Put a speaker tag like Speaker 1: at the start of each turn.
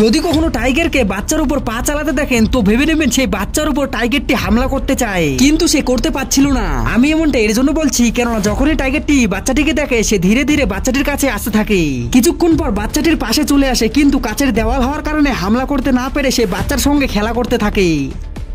Speaker 1: যদি কখনো টাইগারকে বাচ্চার উপর পা চালাতে দেখেন তো ভেবে নেবেন সেই বাচ্চার উপর টাইগারটি হামলা করতে চায় কিন্তু সে করতে পারছিল না আমি এমনটা এর জন্য বলছি কেননা যখনই টাইগারটি বাচ্চাটিকে দেখে সে ধীরে ধীরে বাচ্চাটির কাছে আসতে থাকে কিছুক্ষণ পর বাচ্চাটির পাশে চলে আসে কিন্তু কাছের দেওয়াল হওয়ার কারণে হামলা করতে না পেরে সে বাচ্চার সঙ্গে খেলা করতে থাকে